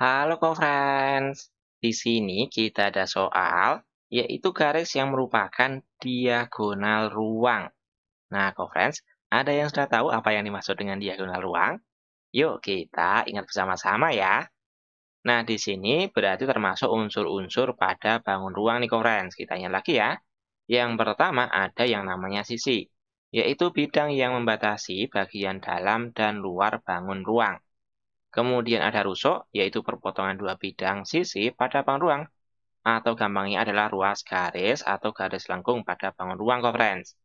Halo co-friends, di sini kita ada soal, yaitu garis yang merupakan diagonal ruang. Nah co-friends, ada yang sudah tahu apa yang dimaksud dengan diagonal ruang? Yuk kita ingat bersama-sama ya. Nah di sini berarti termasuk unsur-unsur pada bangun ruang nih co-friends. Kita ingat lagi ya. Yang pertama ada yang namanya sisi, yaitu bidang yang membatasi bagian dalam dan luar bangun ruang. Kemudian ada rusuk, yaitu perpotongan dua bidang sisi pada ruang, atau gampangnya adalah ruas garis atau garis lengkung pada bangun ruang konferens.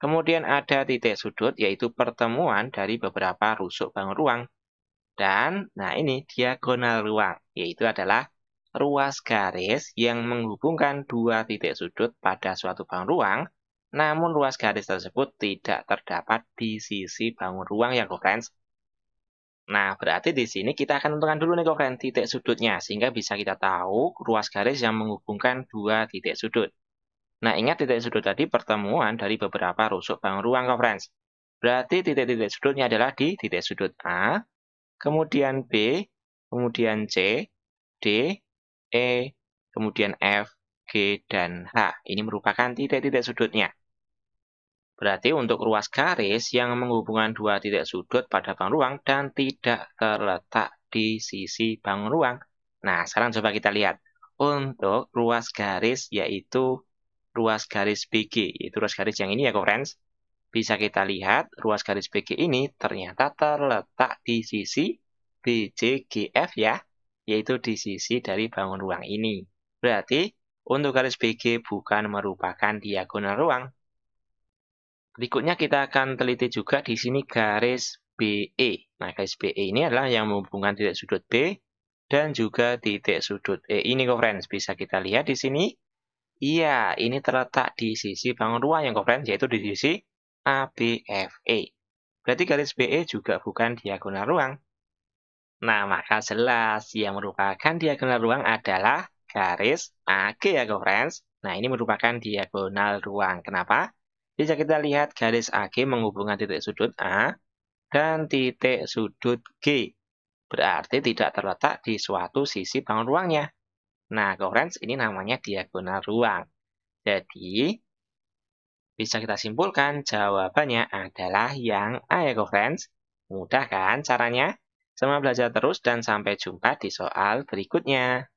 Kemudian ada titik sudut, yaitu pertemuan dari beberapa rusuk bangun ruang. Dan, nah ini diagonal ruang, yaitu adalah ruas garis yang menghubungkan dua titik sudut pada suatu bangun ruang, namun ruas garis tersebut tidak terdapat di sisi bangun ruang yang konferens Nah, berarti di sini kita akan tentukan dulu nih kok titik sudutnya, sehingga bisa kita tahu ruas garis yang menghubungkan dua titik sudut. Nah, ingat titik sudut tadi pertemuan dari beberapa rusuk bangun ruang kok Berarti titik-titik sudutnya adalah di titik sudut A, kemudian B, kemudian C, D, E, kemudian F, G, dan H. Ini merupakan titik-titik sudutnya. Berarti untuk ruas garis yang menghubungkan dua titik sudut pada bangun ruang dan tidak terletak di sisi bangun ruang. Nah, sekarang coba kita lihat. Untuk ruas garis yaitu ruas garis BG, Itu ruas garis yang ini ya, friends. Bisa kita lihat ruas garis BG ini ternyata terletak di sisi BCGF ya, yaitu di sisi dari bangun ruang ini. Berarti untuk garis BG bukan merupakan diagonal ruang, Berikutnya kita akan teliti juga di sini garis BE. Nah, garis BE ini adalah yang menghubungkan titik sudut B dan juga titik sudut E. Ini, kok friends, bisa kita lihat di sini. Iya, ini terletak di sisi bangun ruang yang kok friends, yaitu di sisi ABFE. Berarti garis BE juga bukan diagonal ruang. Nah, maka jelas yang merupakan diagonal ruang adalah garis AG ya, kok friends. Nah, ini merupakan diagonal ruang. Kenapa? Bisa kita lihat garis AG menghubungkan titik sudut A dan titik sudut G. Berarti tidak terletak di suatu sisi bangun ruangnya. Nah, koherens ini namanya diagonal ruang. Jadi, bisa kita simpulkan jawabannya adalah yang A ya Mudah kan caranya? Semoga belajar terus dan sampai jumpa di soal berikutnya.